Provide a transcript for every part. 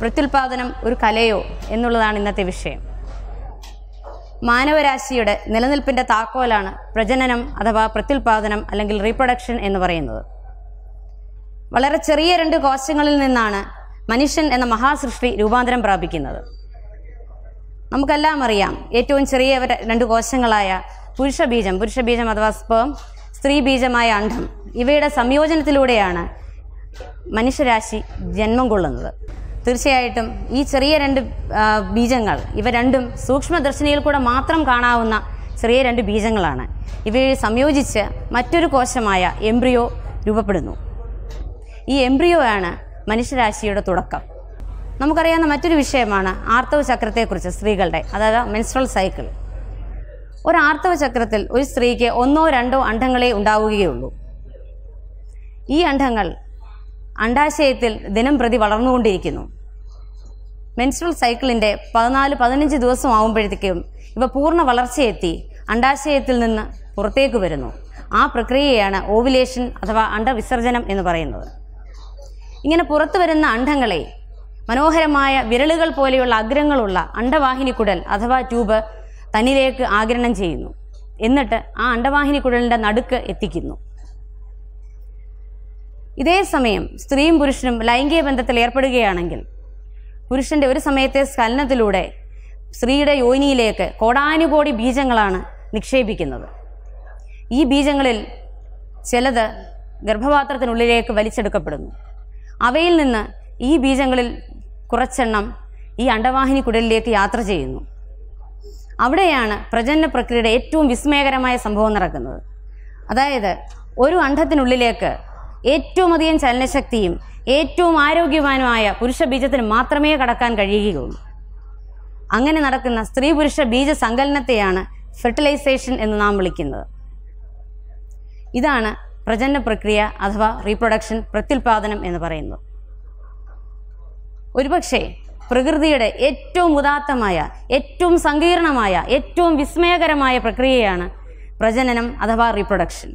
പ്രത്യുൽപാദനം ഒരു കലയോ എന്നുള്ളതാണ് ഇന്നത്തെ വിഷയം മാനവരാശിയുടെ നിലനിൽപ്പിൻ്റെ താക്കോലാണ് പ്രജനനം അഥവാ പ്രത്യുൽപാദനം അല്ലെങ്കിൽ റീപ്രൊഡക്ഷൻ എന്ന് പറയുന്നത് വളരെ ചെറിയ രണ്ട് കോശങ്ങളിൽ നിന്നാണ് മനുഷ്യൻ എന്ന മഹാസൃഷ്ടി രൂപാന്തരം പ്രാപിക്കുന്നത് നമുക്കെല്ലാം അറിയാം ഏറ്റവും ചെറിയ രണ്ട് കോശങ്ങളായ പുരുഷബീജം പുരുഷബീജം അഥവാ സ്പേം സ്ത്രീ ബീജമായ അണ്ഡം ഇവയുടെ സംയോജനത്തിലൂടെയാണ് മനുഷ്യരാശി ജന്മം കൊള്ളുന്നത് തീർച്ചയായിട്ടും ഈ ചെറിയ രണ്ട് ബീജങ്ങൾ ഇവ രണ്ടും സൂക്ഷ്മദർശിനിയിൽ കൂടെ മാത്രം കാണാവുന്ന ചെറിയ രണ്ട് ബീജങ്ങളാണ് ഇവയെ സംയോജിച്ച് മറ്റൊരു കോശമായ എംബ്രിയോ രൂപപ്പെടുന്നു ഈ എംബ്രിയോയാണ് മനുഷ്യരാശിയുടെ തുടക്കം നമുക്കറിയാവുന്ന മറ്റൊരു വിഷയമാണ് ആർത്തവ ചക്രത്തെക്കുറിച്ച് സ്ത്രീകളുടെ അതായത് മെൻസ്ട്രൽ സൈക്കിൾ ഒരു ആർത്തവ ചക്രത്തിൽ ഒരു സ്ത്രീക്ക് ഒന്നോ രണ്ടോ അണ്ഡങ്ങളെ ഉണ്ടാവുകയുള്ളൂ ഈ അണ്ഡങ്ങൾ അണ്ടാശയത്തിൽ ദിനം പ്രതി വളർന്നുകൊണ്ടിരിക്കുന്നു മെൻസ്ട്രൽ സൈക്കിളിൻ്റെ പതിനാല് പതിനഞ്ച് ദിവസം ആകുമ്പോഴത്തേക്കും ഇവ പൂർണ്ണ വളർച്ചയെത്തി അണ്ടാശയത്തിൽ നിന്ന് പുറത്തേക്ക് വരുന്നു ആ പ്രക്രിയയാണ് ഓവുലേഷൻ അഥവാ അണ്ടവിസർജനം എന്ന് പറയുന്നത് ഇങ്ങനെ പുറത്തു വരുന്ന അണ്ഡങ്ങളെ മനോഹരമായ വിരലുകൾ പോലെയുള്ള അഗ്രങ്ങളുള്ള അണ്ടവാഹിനി കുടൽ അഥവാ ട്യൂബ് തന്നിലേക്ക് ആഗിരണം ചെയ്യുന്നു എന്നിട്ട് ആ അണ്ടവാഹിനി കുഴലിൻ്റെ നടുക്ക് എത്തിക്കുന്നു ഇതേ സമയം സ്ത്രീയും പുരുഷനും ലൈംഗിക ബന്ധത്തിൽ ഏർപ്പെടുകയാണെങ്കിൽ പുരുഷൻ്റെ ഒരു സമയത്തെ സ്ഖലനത്തിലൂടെ സ്ത്രീയുടെ യോനിയിലേക്ക് കോടാനുകോടി ബീജങ്ങളാണ് നിക്ഷേപിക്കുന്നത് ഈ ബീജങ്ങളിൽ ചിലത് ഗർഭപാത്രത്തിനുള്ളിലേക്ക് വലിച്ചെടുക്കപ്പെടുന്നു അവയിൽ നിന്ന് ഈ ബീജങ്ങളിൽ കുറച്ചെണ്ണം ഈ അണ്ടവാഹിനി കുടലിലേക്ക് യാത്ര ചെയ്യുന്നു അവിടെയാണ് പ്രജനന പ്രക്രിയയുടെ ഏറ്റവും വിസ്മയകരമായ സംഭവം നടക്കുന്നത് അതായത് ഒരു അണ്ഡത്തിനുള്ളിലേക്ക് ഏറ്റവും അധികം ചലനശക്തിയും ഏറ്റവും ആരോഗ്യവാനുമായ പുരുഷ ബീജത്തിന് മാത്രമേ കടക്കാൻ കഴിയുകയുള്ളൂ അങ്ങനെ നടക്കുന്ന സ്ത്രീ പുരുഷ ബീജ സങ്കലനത്തെയാണ് ഫെർട്ടിലൈസേഷൻ എന്ന് നാം വിളിക്കുന്നത് ഇതാണ് പ്രജനന പ്രക്രിയ അഥവാ റീപ്രൊഡക്ഷൻ പ്രത്യുൽപാദനം എന്ന് പറയുന്നത് ഒരുപക്ഷെ പ്രകൃതിയുടെ ഏറ്റവും ഉദാത്തമായ ഏറ്റവും സങ്കീർണമായ ഏറ്റവും വിസ്മയകരമായ പ്രക്രിയയാണ് പ്രജനനം അഥവാ റീപ്രൊഡക്ഷൻ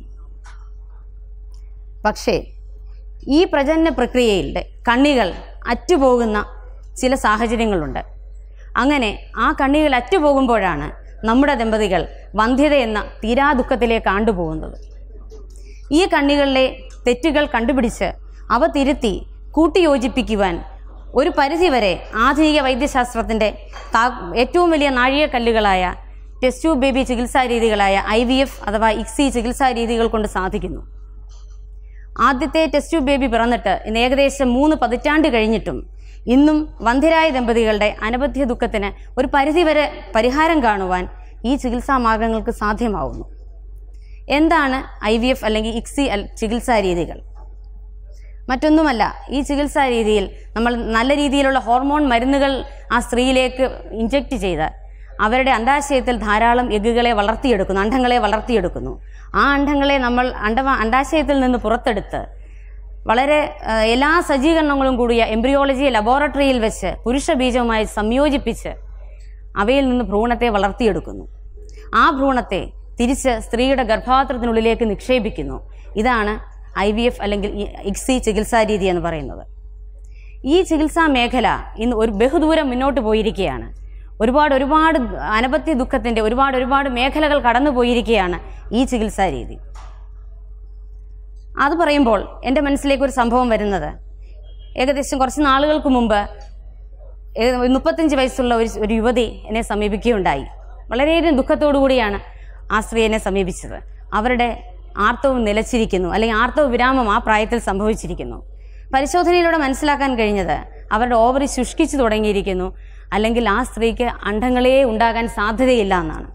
പക്ഷേ ഈ പ്രജനന പ്രക്രിയയിലെ കണ്ണികൾ അറ്റുപോകുന്ന ചില സാഹചര്യങ്ങളുണ്ട് അങ്ങനെ ആ കണ്ണികൾ അറ്റുപോകുമ്പോഴാണ് നമ്മുടെ ദമ്പതികൾ വന്ധ്യത എന്ന തീരാ ദുഃഖത്തിലേക്ക് ആണ്ടുപോകുന്നത് ഈ കണ്ണികളിലെ തെറ്റുകൾ കണ്ടുപിടിച്ച് അവ തിരുത്തി കൂട്ടിയോജിപ്പിക്കുവാൻ ഒരു പരിധിവരെ ആധുനിക വൈദ്യശാസ്ത്രത്തിൻ്റെ ഏറ്റവും വലിയ നാഴികക്കല്ലുകളായ ടെസ്റ്റ് ബേബി ചികിത്സാ രീതികളായ ഐ വി എഫ് അഥവാ ഇക്സി ചികിത്സാ രീതികൾ കൊണ്ട് സാധിക്കുന്നു ആദ്യത്തെ ടെസ്റ്റ് ബേബി പിറന്നിട്ട് ഇന്ന് ഏകദേശം മൂന്ന് പതിറ്റാണ്ട് കഴിഞ്ഞിട്ടും ഇന്നും വന്ധ്യരായ ദമ്പതികളുടെ അനവധ്യ ദുഃഖത്തിന് ഒരു പരിധിവരെ പരിഹാരം കാണുവാൻ ഈ ചികിത്സാ മാർഗങ്ങൾക്ക് സാധ്യമാവുന്നു എന്താണ് ഐ വി എഫ് അല്ലെങ്കിൽ ഇക്സി ചികിത്സാ രീതികൾ മറ്റൊന്നുമല്ല ഈ ചികിത്സാ രീതിയിൽ നമ്മൾ നല്ല രീതിയിലുള്ള ഹോർമോൺ മരുന്നുകൾ ആ സ്ത്രീയിലേക്ക് ഇഞ്ചക്ട് ചെയ്താൽ അവരുടെ അന്താശയത്തിൽ ധാരാളം എഗ്ഗുകളെ വളർത്തിയെടുക്കുന്നു അണ്ഡങ്ങളെ വളർത്തിയെടുക്കുന്നു ആ അണ്ഡങ്ങളെ നമ്മൾ അണ്ട അണ്ടാശയത്തിൽ നിന്ന് പുറത്തെടുത്ത് വളരെ എല്ലാ സജ്ജീകരണങ്ങളും കൂടിയ എംബ്രിയോളജി ലബോറട്ടറിയിൽ വെച്ച് പുരുഷ ബീജവുമായി സംയോജിപ്പിച്ച് അവയിൽ നിന്ന് ഭ്രൂണത്തെ വളർത്തിയെടുക്കുന്നു ആ ഭ്രൂണത്തെ തിരിച്ച് സ്ത്രീയുടെ ഗർഭപാത്രത്തിനുള്ളിലേക്ക് നിക്ഷേപിക്കുന്നു ഇതാണ് ഐ വി എഫ് അല്ലെങ്കിൽ ഇക്സി ചികിത്സാ രീതി എന്ന് പറയുന്നത് ഈ ചികിത്സാ മേഖല ഇന്ന് ഒരു ബഹുദൂരം മുന്നോട്ട് പോയിരിക്കുകയാണ് ഒരുപാട് ഒരുപാട് അനപത്യ ദുഃഖത്തിൻ്റെ ഒരുപാട് ഒരുപാട് മേഖലകൾ കടന്നുപോയിരിക്കുകയാണ് ഈ ചികിത്സാ രീതി അത് പറയുമ്പോൾ എൻ്റെ മനസ്സിലേക്ക് ഒരു സംഭവം വരുന്നത് ഏകദേശം കുറച്ച് നാളുകൾക്ക് മുമ്പ് മുപ്പത്തഞ്ച് വയസ്സുള്ള ഒരു ഒരു യുവതി എന്നെ സമീപിക്കുകയുണ്ടായി വളരെയധികം ദുഃഖത്തോടു കൂടിയാണ് സ്ത്രീ എന്നെ സമീപിച്ചത് അവരുടെ ആർത്തവം നിലച്ചിരിക്കുന്നു അല്ലെങ്കിൽ ആർത്തവ വിരാമം ആ പ്രായത്തിൽ സംഭവിച്ചിരിക്കുന്നു പരിശോധനയിലൂടെ മനസ്സിലാക്കാൻ കഴിഞ്ഞത് അവരുടെ ഓവറി ശുഷ്കിച്ചു തുടങ്ങിയിരിക്കുന്നു അല്ലെങ്കിൽ ആ സ്ത്രീക്ക് അണ്ഡങ്ങളേ ഉണ്ടാകാൻ സാധ്യതയില്ല എന്നാണ്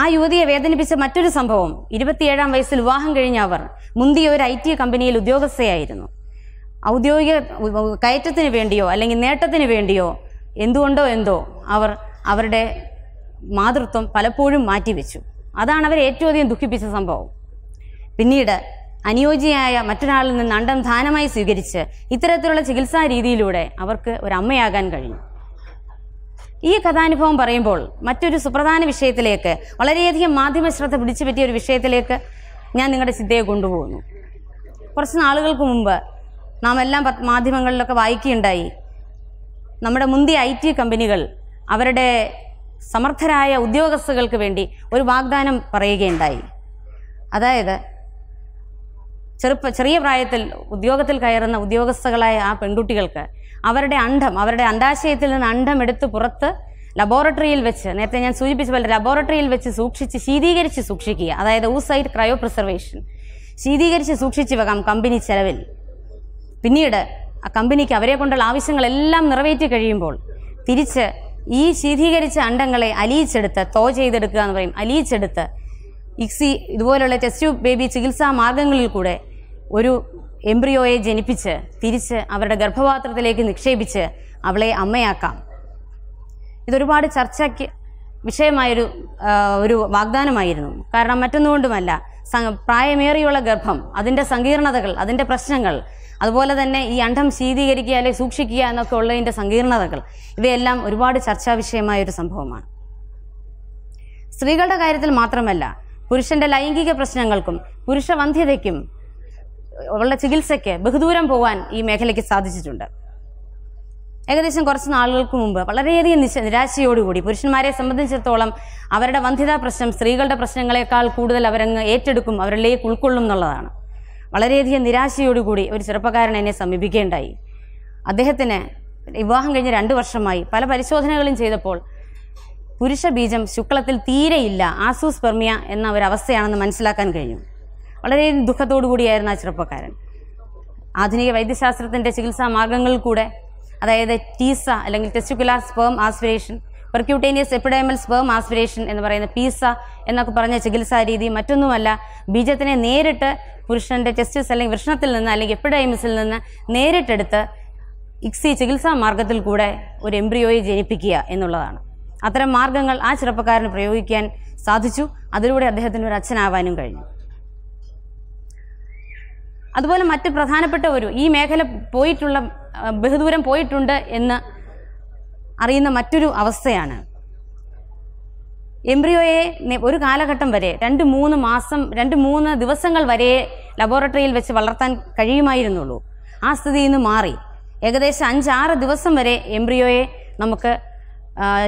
ആ യുവതിയെ വേദനിപ്പിച്ച മറ്റൊരു സംഭവം ഇരുപത്തിയേഴാം വയസ്സിൽ വിവാഹം കഴിഞ്ഞ അവർ മുന്തിയ ഒരു ഐ ടി കമ്പനിയിൽ ഉദ്യോഗസ്ഥയായിരുന്നു ഔദ്യോഗിക കയറ്റത്തിന് വേണ്ടിയോ അല്ലെങ്കിൽ നേട്ടത്തിന് വേണ്ടിയോ എന്തുകൊണ്ടോ എന്തോ അവർ അവരുടെ മാതൃത്വം പലപ്പോഴും മാറ്റിവെച്ചു അതാണ് അവരെ ഏറ്റവും അധികം ദുഃഖിപ്പിച്ച സംഭവം പിന്നീട് അനുയോജ്യയായ മറ്റൊരാളിൽ നിന്ന് അണ്ടം ദാനമായി സ്വീകരിച്ച് ഇത്തരത്തിലുള്ള ചികിത്സാ രീതിയിലൂടെ അവർക്ക് ഒരു അമ്മയാകാൻ കഴിഞ്ഞു ഈ കഥാനുഭവം പറയുമ്പോൾ മറ്റൊരു സുപ്രധാന വിഷയത്തിലേക്ക് വളരെയധികം മാധ്യമ ശ്രദ്ധ പിടിച്ചു പറ്റിയ ഒരു വിഷയത്തിലേക്ക് ഞാൻ നിങ്ങളുടെ ചിന്തയെ കൊണ്ടുപോകുന്നു കുറച്ച് നാളുകൾക്ക് മുമ്പ് നാം എല്ലാം മാധ്യമങ്ങളിലൊക്കെ വായിക്കുകയുണ്ടായി നമ്മുടെ മുന്തിയ ഐ ടി കമ്പനികൾ അവരുടെ സമർത്ഥരായ ഉദ്യോഗസ്ഥകൾക്ക് വേണ്ടി ഒരു വാഗ്ദാനം പറയുകയുണ്ടായി അതായത് ചെറുപ്പ ചെറിയ പ്രായത്തിൽ ഉദ്യോഗത്തിൽ കയറുന്ന ഉദ്യോഗസ്ഥകളായ ആ പെൺകുട്ടികൾക്ക് അവരുടെ അണ്ഡം അവരുടെ അണ്ടാശയത്തിൽ നിന്ന് അണ്ഡം എടുത്ത് പുറത്ത് ലബോറട്ടറിയിൽ വെച്ച് നേരത്തെ ഞാൻ സൂചിപ്പിച്ച പോലെ ലബോറട്ടറിയിൽ വെച്ച് സൂക്ഷിച്ച് ശീതീകരിച്ച് സൂക്ഷിക്കുക അതായത് ഊസൈറ്റ് ക്രയോ പ്രിസർവേഷൻ ശീതീകരിച്ച് സൂക്ഷിച്ച് വെക്കാം കമ്പനി ചെലവിൽ പിന്നീട് ആ കമ്പനിക്ക് അവരെ കൊണ്ടുള്ള ആവശ്യങ്ങളെല്ലാം നിറവേറ്റി കഴിയുമ്പോൾ തിരിച്ച് ഈ ശീതീകരിച്ച അണ്ടങ്ങളെ അലിയിച്ചെടുത്ത് തോ ചെയ്തെടുക്കുക എന്ന് പറയും അലിയിച്ചെടുത്ത് ഇക്സി ഇതുപോലുള്ള ടെസ്റ്റ് ബേബി ചികിത്സാ മാർഗങ്ങളിൽ കൂടെ ഒരു എംബ്രിയോയെ ജനിപ്പിച്ച് തിരിച്ച് അവരുടെ ഗർഭപാത്രത്തിലേക്ക് നിക്ഷേപിച്ച് അവളെ അമ്മയാക്കാം ഇതൊരുപാട് ചർച്ചയ്ക്ക് വിഷയമായൊരു ഒരു വാഗ്ദാനമായിരുന്നു കാരണം മറ്റൊന്നുകൊണ്ടുമല്ല പ്രായമേറിയുള്ള ഗർഭം അതിൻ്റെ സങ്കീർണതകൾ അതിൻ്റെ പ്രശ്നങ്ങൾ അതുപോലെ തന്നെ ഈ അണ്ഡം ശീതീകരിക്കുക അല്ലെങ്കിൽ സൂക്ഷിക്കുക എന്നൊക്കെ ഉള്ളതിൻ്റെ സങ്കീർണതകൾ ഇവയെല്ലാം ഒരുപാട് ചർച്ചാ വിഷയമായ ഒരു സംഭവമാണ് സ്ത്രീകളുടെ കാര്യത്തിൽ മാത്രമല്ല പുരുഷന്റെ ലൈംഗിക പ്രശ്നങ്ങൾക്കും പുരുഷ വന്ധ്യതയ്ക്കും അവളുടെ ചികിത്സയ്ക്ക് ബഹുദൂരം പോകാൻ ഈ മേഖലയ്ക്ക് സാധിച്ചിട്ടുണ്ട് ഏകദേശം കുറച്ച് നാളുകൾക്ക് മുമ്പ് വളരെയധികം നിശ നിരാശയോടുകൂടി പുരുഷന്മാരെ സംബന്ധിച്ചിടത്തോളം അവരുടെ വന്ധ്യതാ പ്രശ്നം സ്ത്രീകളുടെ പ്രശ്നങ്ങളെക്കാൾ കൂടുതൽ അവരങ്ങ് ഏറ്റെടുക്കും അവരിലേക്ക് ഉൾക്കൊള്ളും എന്നുള്ളതാണ് വളരെയധികം നിരാശയോടുകൂടി ഒരു ചെറുപ്പക്കാരൻ എന്നെ സമീപിക്കേണ്ടായി അദ്ദേഹത്തിന് വിവാഹം കഴിഞ്ഞ് രണ്ട് വർഷമായി പല പരിശോധനകളും ചെയ്തപ്പോൾ പുരുഷ ബീജം ശുക്ലത്തിൽ തീരെയില്ല ആസൂസ്പെർമിയ എന്ന ഒരവസ്ഥയാണെന്ന് മനസ്സിലാക്കാൻ കഴിഞ്ഞു വളരെ ദുഃഖത്തോടു കൂടിയായിരുന്നു ആ ചെറുപ്പക്കാരൻ ആധുനിക വൈദ്യശാസ്ത്രത്തിൻ്റെ ചികിത്സാ മാർഗങ്ങളിൽ കൂടെ അതായത് ടീസ അല്ലെങ്കിൽ testicular sperm aspiration percutaneous epididymal sperm aspiration എന്ന് പറയുന്ന പീസ എന്നൊക്കെ പറഞ്ഞ ചികിത്സാ രീതി മറ്റൊന്നുമല്ല ബീജത്തിനെ നേരിട്ട് പുരുഷൻ്റെ ടെസ്റ്റിസ് അല്ലെങ്കിൽ വൃഷണത്തിൽ നിന്ന് അല്ലെങ്കിൽ എപ്പിഡൈമിസിൽ നിന്ന് നേരിട്ടെടുത്ത് ഇക്സി e ചികിത്സാ മാർഗത്തിൽ കൂടെ ഒരു എംബ്രിയോയെ ജനിപ്പിക്കുക എന്നുള്ളതാണ് അത്തരം മാർഗങ്ങൾ ആ ചെറുപ്പക്കാരന് പ്രയോഗിക്കാൻ സാധിച്ചു അതിലൂടെ അദ്ദേഹത്തിന് ഒരു അച്ഛനാവാനും കഴിഞ്ഞു അതുപോലെ മറ്റ് ഒരു ഈ മേഖല പോയിട്ടുള്ള ബഹുദൂരം പോയിട്ടുണ്ട് എന്ന് അറിയുന്ന മറ്റൊരു അവസ്ഥയാണ് എംബ്രിയോയെ ഒരു കാലഘട്ടം വരെ രണ്ട് മൂന്ന് മാസം രണ്ട് മൂന്ന് ദിവസങ്ങൾ വരെ ലബോറട്ടറിയിൽ വെച്ച് വളർത്താൻ കഴിയുമായിരുന്നുള്ളൂ ആ സ്ഥിതി ഇന്ന് മാറി ഏകദേശം അഞ്ചാറ് ദിവസം വരെ എംബ്രിയോയെ നമുക്ക്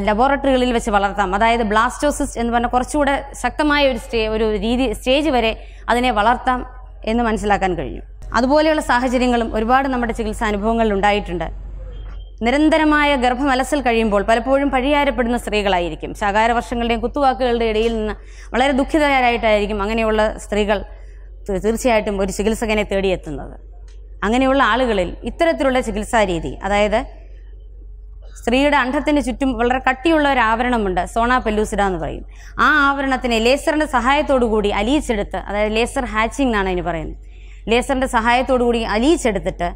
ലബോറട്ടറികളിൽ വെച്ച് വളർത്താം അതായത് ബ്ലാസ്റ്റോസിസ് എന്ന് പറഞ്ഞ കുറച്ചുകൂടെ ശക്തമായ ഒരു സ്റ്റേ ഒരു രീതി സ്റ്റേജ് വരെ അതിനെ വളർത്താം എന്ന് മനസ്സിലാക്കാൻ കഴിയും അതുപോലെയുള്ള സാഹചര്യങ്ങളും ഒരുപാട് നമ്മുടെ ചികിത്സാ അനുഭവങ്ങളിൽ ഉണ്ടായിട്ടുണ്ട് നിരന്തരമായ ഗർഭമലസിൽ കഴിയുമ്പോൾ പലപ്പോഴും പഴിയാരപ്പെടുന്ന സ്ത്രീകളായിരിക്കും ശകാര വർഷങ്ങളുടെയും കുത്തുവാക്കുകളുടെ ഇടയിൽ നിന്ന് വളരെ ദുഃഖിതരായിട്ടായിരിക്കും അങ്ങനെയുള്ള സ്ത്രീകൾ തീർച്ചയായിട്ടും ഒരു ചികിത്സകനെ തേടിയെത്തുന്നത് അങ്ങനെയുള്ള ആളുകളിൽ ഇത്തരത്തിലുള്ള ചികിത്സാ രീതി അതായത് സ്ത്രീയുടെ അണ്ഡത്തിന് ചുറ്റും വളരെ കട്ടിയുള്ള ഒരു ആവരണമുണ്ട് സോണ പെല്ലൂസിഡ എന്ന് പറയും ആ ആവരണത്തിനെ ലേസറിൻ്റെ സഹായത്തോടു കൂടി അലിയിച്ചെടുത്ത് അതായത് ലേസർ ഹാച്ചിങ് എന്നാണ് അതിന് പറയുന്നത് ലേസറിൻ്റെ സഹായത്തോടു കൂടി അലിയിച്ചെടുത്തിട്ട്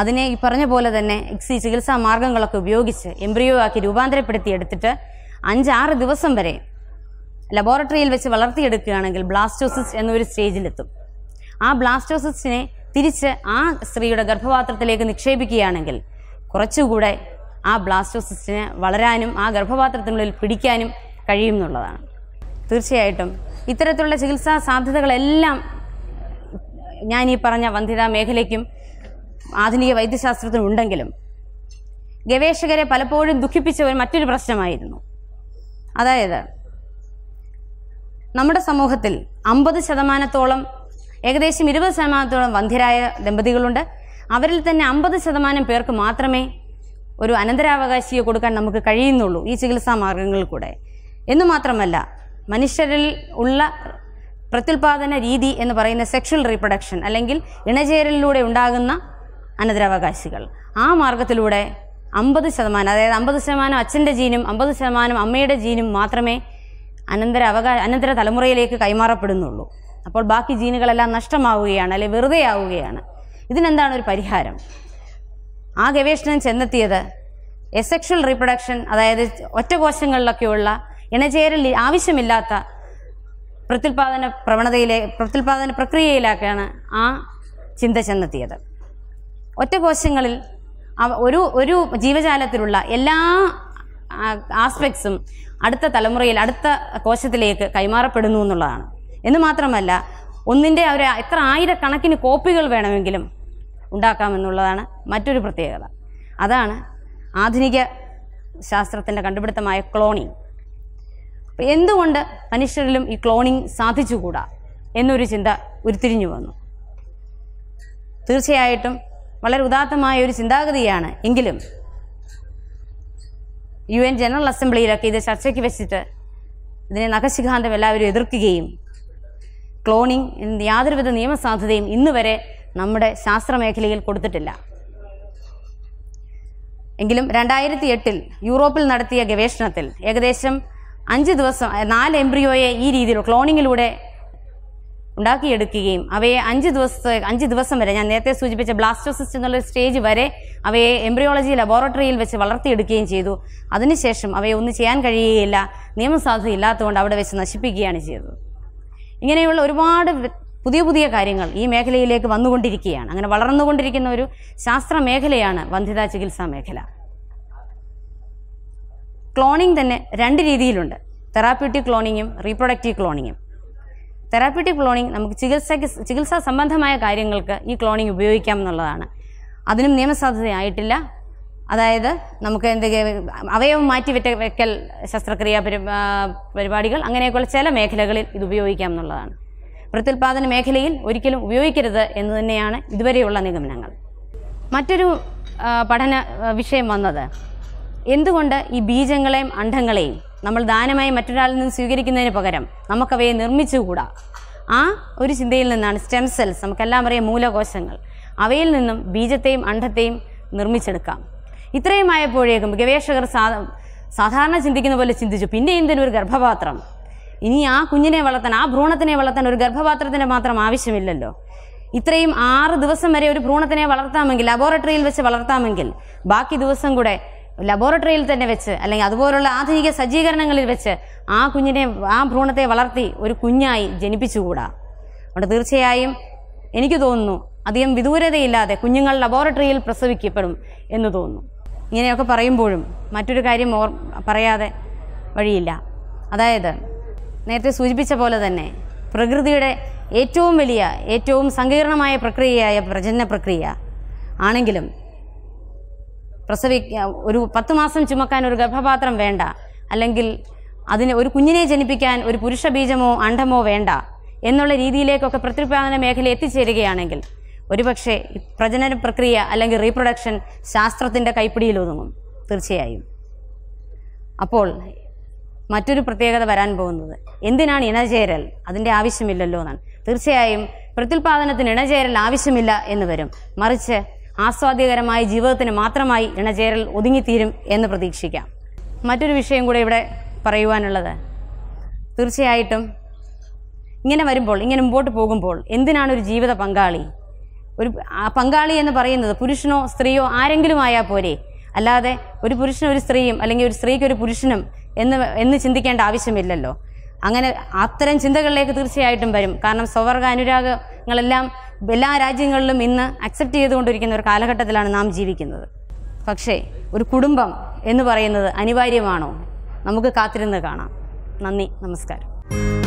അതിനെ ഈ പറഞ്ഞ പോലെ തന്നെ എക്സി ചികിത്സാ മാർഗങ്ങളൊക്കെ ഉപയോഗിച്ച് എംബ്രിയോ ആക്കി രൂപാന്തരപ്പെടുത്തി എടുത്തിട്ട് അഞ്ചാറ് ദിവസം വരെ ലബോറട്ടറിയിൽ വെച്ച് വളർത്തിയെടുക്കുകയാണെങ്കിൽ ബ്ലാസ്റ്റോസിസ് എന്നൊരു സ്റ്റേജിലെത്തും ആ ബ്ലാസ്റ്റോസിസിനെ തിരിച്ച് ആ സ്ത്രീയുടെ ഗർഭപാത്രത്തിലേക്ക് നിക്ഷേപിക്കുകയാണെങ്കിൽ കുറച്ചുകൂടെ ആ ബ്ലാസ്റ്റോസിസ്റ്റിന് വളരാനും ആ ഗർഭപാത്രത്തിനുള്ളിൽ പിടിക്കാനും കഴിയും എന്നുള്ളതാണ് തീർച്ചയായിട്ടും ഇത്തരത്തിലുള്ള ചികിത്സാ സാധ്യതകളെല്ലാം ഞാൻ ഈ പറഞ്ഞ വന്ധ്യതാ മേഖലയ്ക്കും ആധുനിക വൈദ്യശാസ്ത്രത്തിനും ഉണ്ടെങ്കിലും ഗവേഷകരെ പലപ്പോഴും ദുഃഖിപ്പിച്ച ഒരു മറ്റൊരു പ്രശ്നമായിരുന്നു അതായത് നമ്മുടെ സമൂഹത്തിൽ അമ്പത് ശതമാനത്തോളം ഏകദേശം ഇരുപത് ശതമാനത്തോളം വന്ധ്യരായ ദമ്പതികളുണ്ട് അവരിൽ തന്നെ അമ്പത് ശതമാനം പേർക്ക് മാത്രമേ ഒരു അനന്തരാവകാശിയെ കൊടുക്കാൻ നമുക്ക് കഴിയുന്നുള്ളൂ ഈ ചികിത്സാ മാർഗങ്ങൾ കൂടെ എന്നു മാത്രമല്ല മനുഷ്യരിൽ ഉള്ള പ്രത്യുൽപാദന രീതി എന്ന് പറയുന്ന സെക്ഷൽ റീപ്രൊഡക്ഷൻ അല്ലെങ്കിൽ ഇണചേരലിലൂടെ ഉണ്ടാകുന്ന അനന്തരാവകാശികൾ ആ മാർഗത്തിലൂടെ അമ്പത് ശതമാനം അതായത് അമ്പത് ശതമാനം അച്ഛൻ്റെ ജീനും അമ്പത് ശതമാനം അമ്മയുടെ ജീനും മാത്രമേ അനന്തര അവകാ അനന്തര തലമുറയിലേക്ക് കൈമാറപ്പെടുന്നുള്ളൂ അപ്പോൾ ബാക്കി ജീനുകളെല്ലാം നഷ്ടമാവുകയാണ് അല്ലെങ്കിൽ വെറുതെ ആവുകയാണ് ഇതിനെന്താണ് ഒരു പരിഹാരം ആ ഗവേഷണം ചെന്നെത്തിയത് എസെക്ഷൽ റീപ്രൊഡക്ഷൻ അതായത് ഒറ്റ കോശങ്ങളിലൊക്കെയുള്ള ഇണചേരൽ ആവശ്യമില്ലാത്ത പ്രത്യുൽപാദന പ്രവണതയിലെ പ്രത്യുൽപാദന പ്രക്രിയയിലേക്കാണ് ആ ചിന്ത ചെന്നെത്തിയത് കോശങ്ങളിൽ ഒരു ഒരു ജീവജാലത്തിലുള്ള എല്ലാ ആസ്പെക്ട്സും അടുത്ത തലമുറയിൽ അടുത്ത കോശത്തിലേക്ക് കൈമാറപ്പെടുന്നു എന്നുള്ളതാണ് എന്ന് മാത്രമല്ല ഒന്നിൻ്റെ ഒരു എത്ര ആയിരക്കണക്കിന് കോപ്പികൾ വേണമെങ്കിലും ഉണ്ടാക്കാമെന്നുള്ളതാണ് മറ്റൊരു പ്രത്യേകത അതാണ് ആധുനിക ശാസ്ത്രത്തിൻ്റെ കണ്ടുപിടുത്തമായ ക്ലോണിങ് എന്തുകൊണ്ട് മനുഷ്യരിലും ഈ ക്ലോണിങ് സാധിച്ചുകൂടാ എന്നൊരു ചിന്ത ഉരുത്തിരിഞ്ഞു വന്നു തീർച്ചയായിട്ടും വളരെ ഉദാത്തമായ ഒരു ചിന്താഗതിയാണ് എങ്കിലും യു എൻ ജനറൽ അസംബ്ലിയിലൊക്കെ ഇത് ചർച്ചയ്ക്ക് വെച്ചിട്ട് ഇതിനെ നഖശിഖാന്തം എല്ലാവരും എതിർക്കുകയും ക്ലോണിങ് യാതൊരുവിധ നിയമസാധ്യതയും ഇന്നുവരെ നമ്മുടെ ശാസ്ത്രമേഖലയിൽ കൊടുത്തിട്ടില്ല എങ്കിലും രണ്ടായിരത്തി എട്ടിൽ യൂറോപ്പിൽ നടത്തിയ ഗവേഷണത്തിൽ ഏകദേശം അഞ്ച് ദിവസം നാല് എംബ്രിയോയെ ഈ രീതിയിൽ ക്ലോണിങ്ങിലൂടെ ഉണ്ടാക്കിയെടുക്കുകയും അവയെ അഞ്ച് ദിവസത്തെ അഞ്ച് ദിവസം വരെ ഞാൻ നേരത്തെ സൂചിപ്പിച്ച ബ്ലാസ്റ്റോസിസ്റ്റ് എന്നുള്ള സ്റ്റേജ് വരെ അവയെ എംബ്രിയോളജി ലബോറട്ടറിയിൽ വെച്ച് വളർത്തിയെടുക്കുകയും ചെയ്തു അതിനുശേഷം അവയെ ഒന്നും ചെയ്യാൻ കഴിയുകയില്ല നിയമസാധുത ഇല്ലാത്തതുകൊണ്ട് അവിടെ വെച്ച് നശിപ്പിക്കുകയാണ് ചെയ്തത് ഇങ്ങനെയുള്ള ഒരുപാട് പുതിയ പുതിയ കാര്യങ്ങൾ ഈ മേഖലയിലേക്ക് വന്നുകൊണ്ടിരിക്കുകയാണ് അങ്ങനെ വളർന്നുകൊണ്ടിരിക്കുന്ന ഒരു ശാസ്ത്ര മേഖലയാണ് വന്ധ്യതാ ചികിത്സാ മേഖല ക്ലോണിംഗ് തന്നെ രണ്ട് രീതിയിലുണ്ട് തെറാപ്യൂട്ടിക് ക്ലോണിങ്ങും റീപ്രൊഡക്റ്റീവ് ക്ലോണിങ്ങും തെറാപ്യൂട്ടിക് ക്ലോണിംഗ് നമുക്ക് ചികിത്സയ്ക്ക് ചികിത്സാ സംബന്ധമായ കാര്യങ്ങൾക്ക് ഈ ക്ലോണിംഗ് ഉപയോഗിക്കാം എന്നുള്ളതാണ് അതിനും നിയമസാധ്യതയായിട്ടില്ല അതായത് നമുക്ക് എന്തെങ്കിലും അവയവം മാറ്റി വെക്കൽ ശസ്ത്രക്രിയാ പരിപാടികൾ അങ്ങനെയൊക്കെയുള്ള ചില മേഖലകളിൽ ഇത് ഉപയോഗിക്കാം എന്നുള്ളതാണ് പ്രത്യുൽപാദന മേഖലയിൽ ഒരിക്കലും ഉപയോഗിക്കരുത് എന്ന് തന്നെയാണ് ഇതുവരെയുള്ള നിഗമനങ്ങൾ മറ്റൊരു പഠന വിഷയം വന്നത് എന്തുകൊണ്ട് ഈ ബീജങ്ങളെയും അണ്ഡങ്ങളെയും നമ്മൾ ദാനമായി മറ്റൊരാളിൽ നിന്ന് സ്വീകരിക്കുന്നതിന് പകരം നമുക്കവയെ നിർമ്മിച്ചുകൂടാ ആ ഒരു ചിന്തയിൽ നിന്നാണ് സ്റ്റെം സെൽസ് നമുക്കെല്ലാം അറിയാം മൂലകോശങ്ങൾ അവയിൽ നിന്നും ബീജത്തെയും അണ്ഡത്തെയും നിർമ്മിച്ചെടുക്കാം ഇത്രയും ആയപ്പോഴേക്കും ഗവേഷകർ സാധാരണ ചിന്തിക്കുന്ന പോലെ ചിന്തിച്ചു പിന്നെ എന്തിനൊരു ഗർഭപാത്രം ഇനി ആ കുഞ്ഞിനെ വളർത്താൻ ആ ഭ്രൂണത്തിനെ വളർത്താൻ ഒരു ഗർഭപാത്രത്തിന് മാത്രം ആവശ്യമില്ലല്ലോ ഇത്രയും ആറ് ദിവസം വരെ ഒരു ഭ്രൂണത്തിനെ വളർത്താമെങ്കിൽ ലബോറട്ടറിയിൽ വെച്ച് വളർത്താമെങ്കിൽ ബാക്കി ദിവസം കൂടെ ലബോറട്ടറിയിൽ തന്നെ വെച്ച് അല്ലെങ്കിൽ അതുപോലുള്ള ആധുനിക സജ്ജീകരണങ്ങളിൽ വെച്ച് ആ കുഞ്ഞിനെ ആ ഭ്രൂണത്തെ വളർത്തി ഒരു കുഞ്ഞായി ജനിപ്പിച്ചുകൂടാ അതുകൊണ്ട് തീർച്ചയായും എനിക്ക് തോന്നുന്നു അധികം വിദൂരതയില്ലാതെ കുഞ്ഞുങ്ങൾ ലബോറട്ടറിയിൽ പ്രസവിക്കപ്പെടും എന്ന് തോന്നുന്നു ഇങ്ങനെയൊക്കെ പറയുമ്പോഴും മറ്റൊരു കാര്യം ഓർ പറയാതെ വഴിയില്ല അതായത് നേരത്തെ സൂചിപ്പിച്ച പോലെ തന്നെ പ്രകൃതിയുടെ ഏറ്റവും വലിയ ഏറ്റവും സങ്കീർണമായ പ്രക്രിയയായ പ്രജനന പ്രക്രിയ ആണെങ്കിലും പ്രസവി ഒരു പത്ത് മാസം ചുമക്കാൻ ഒരു ഗർഭപാത്രം വേണ്ട അല്ലെങ്കിൽ അതിന് ഒരു കുഞ്ഞിനെ ജനിപ്പിക്കാൻ ഒരു പുരുഷ ബീജമോ അണ്ഡമോ വേണ്ട എന്നുള്ള രീതിയിലേക്കൊക്കെ പ്രത്യുത്പാദന മേഖല എത്തിച്ചേരുകയാണെങ്കിൽ ഒരുപക്ഷെ പ്രജനന പ്രക്രിയ അല്ലെങ്കിൽ റീപ്രൊഡക്ഷൻ ശാസ്ത്രത്തിൻ്റെ കൈപ്പിടിയിൽ ഒതുങ്ങും തീർച്ചയായും അപ്പോൾ മറ്റൊരു പ്രത്യേകത വരാൻ പോകുന്നത് എന്തിനാണ് ഇണചേരൽ അതിൻ്റെ ആവശ്യമില്ലല്ലോ എന്നാണ് തീർച്ചയായും പ്രത്യുൽപാദനത്തിന് ഇണചേരൽ ആവശ്യമില്ല എന്ന് വരും മറിച്ച് ആസ്വാദ്യകരമായ ജീവിതത്തിന് മാത്രമായി ഇണചേരൽ ഒതുങ്ങിത്തീരും എന്ന് പ്രതീക്ഷിക്കാം മറ്റൊരു വിഷയം കൂടെ ഇവിടെ പറയുവാനുള്ളത് തീർച്ചയായിട്ടും ഇങ്ങനെ വരുമ്പോൾ ഇങ്ങനെ മുമ്പോട്ട് പോകുമ്പോൾ എന്തിനാണ് ഒരു ജീവിത പങ്കാളി ഒരു പങ്കാളി എന്ന് പറയുന്നത് പുരുഷനോ സ്ത്രീയോ ആരെങ്കിലും ആയാൽ പോരെ അല്ലാതെ ഒരു പുരുഷനും ഒരു സ്ത്രീയും അല്ലെങ്കിൽ ഒരു സ്ത്രീക്ക് ഒരു പുരുഷനും എന്ന് എന്ന് ചിന്തിക്കേണ്ട ആവശ്യമില്ലല്ലോ അങ്ങനെ അത്തരം ചിന്തകളിലേക്ക് തീർച്ചയായിട്ടും വരും കാരണം സ്വവർഗ അനുരാഗങ്ങളെല്ലാം എല്ലാ രാജ്യങ്ങളിലും ഇന്ന് അക്സെപ്റ്റ് ചെയ്തുകൊണ്ടിരിക്കുന്ന ഒരു കാലഘട്ടത്തിലാണ് നാം ജീവിക്കുന്നത് പക്ഷേ ഒരു കുടുംബം എന്ന് പറയുന്നത് അനിവാര്യമാണോ നമുക്ക് കാത്തിരുന്ന് കാണാം നന്ദി നമസ്കാരം